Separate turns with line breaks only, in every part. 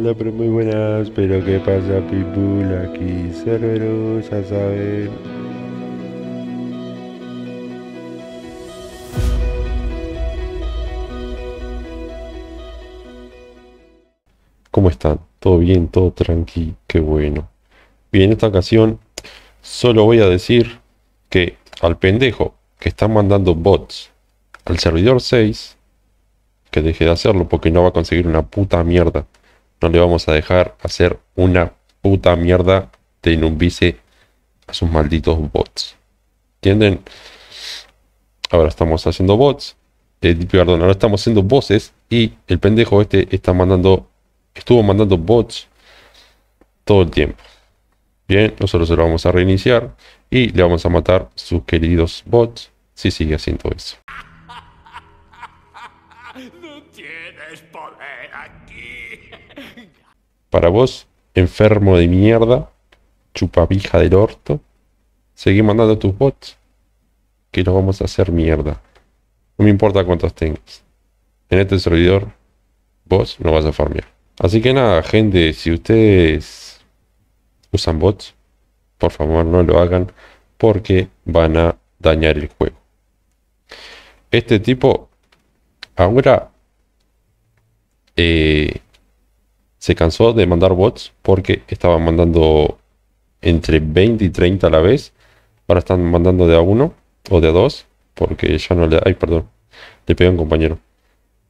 Hola, pero muy buenas. Pero qué pasa, people, aquí, Cerberus, a saber. ¿Cómo están? ¿Todo bien? ¿Todo tranqui? Qué bueno. Bien, en esta ocasión solo voy a decir que al pendejo que está mandando bots al servidor 6, que deje de hacerlo porque no va a conseguir una puta mierda. No le vamos a dejar hacer una puta mierda de inumbice a sus malditos bots. ¿Entienden? Ahora estamos haciendo bots. Eh, perdón, ahora estamos haciendo voces. Y el pendejo este está mandando. Estuvo mandando bots todo el tiempo. Bien, nosotros se lo vamos a reiniciar. Y le vamos a matar sus queridos bots. Si sigue haciendo eso. No tienes poder aquí. Para vos, enfermo de mierda, chupavija del orto, seguí mandando tus bots, que no vamos a hacer mierda. No me importa cuántos tengas. En este servidor, vos no vas a farmear. Así que nada, gente, si ustedes usan bots, por favor no lo hagan porque van a dañar el juego. Este tipo ahora eh, se cansó de mandar bots porque estaban mandando entre 20 y 30 a la vez. Ahora están mandando de a uno o de a dos porque ya no le da... Ay, perdón. Le pegué compañero.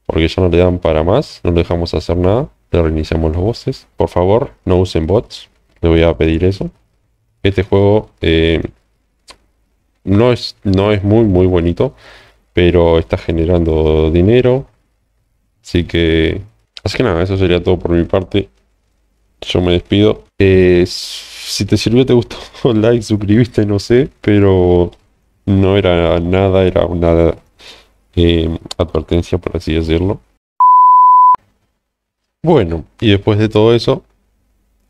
Porque ya no le dan para más. No le dejamos hacer nada. Le reiniciamos los voces. Por favor, no usen bots. Le voy a pedir eso. Este juego eh, no, es, no es muy, muy bonito. Pero está generando dinero. Así que es que nada, eso sería todo por mi parte. Yo me despido. Eh, si te sirvió, te gustó, like, suscribiste, no sé, pero no era nada, era una eh, advertencia, por así decirlo. Bueno, y después de todo eso,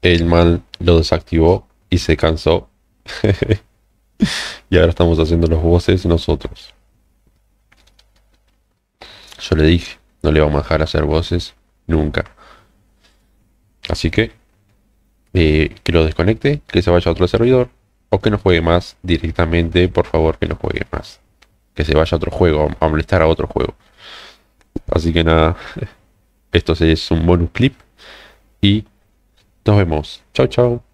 el mal lo desactivó y se cansó. y ahora estamos haciendo los voces nosotros. Yo le dije, no le vamos a dejar hacer voces nunca. Así que eh, que lo desconecte, que se vaya a otro servidor o que no juegue más directamente, por favor, que no juegue más. Que se vaya a otro juego, a molestar a otro juego. Así que nada, esto es un bonus clip y nos vemos. Chao, chao.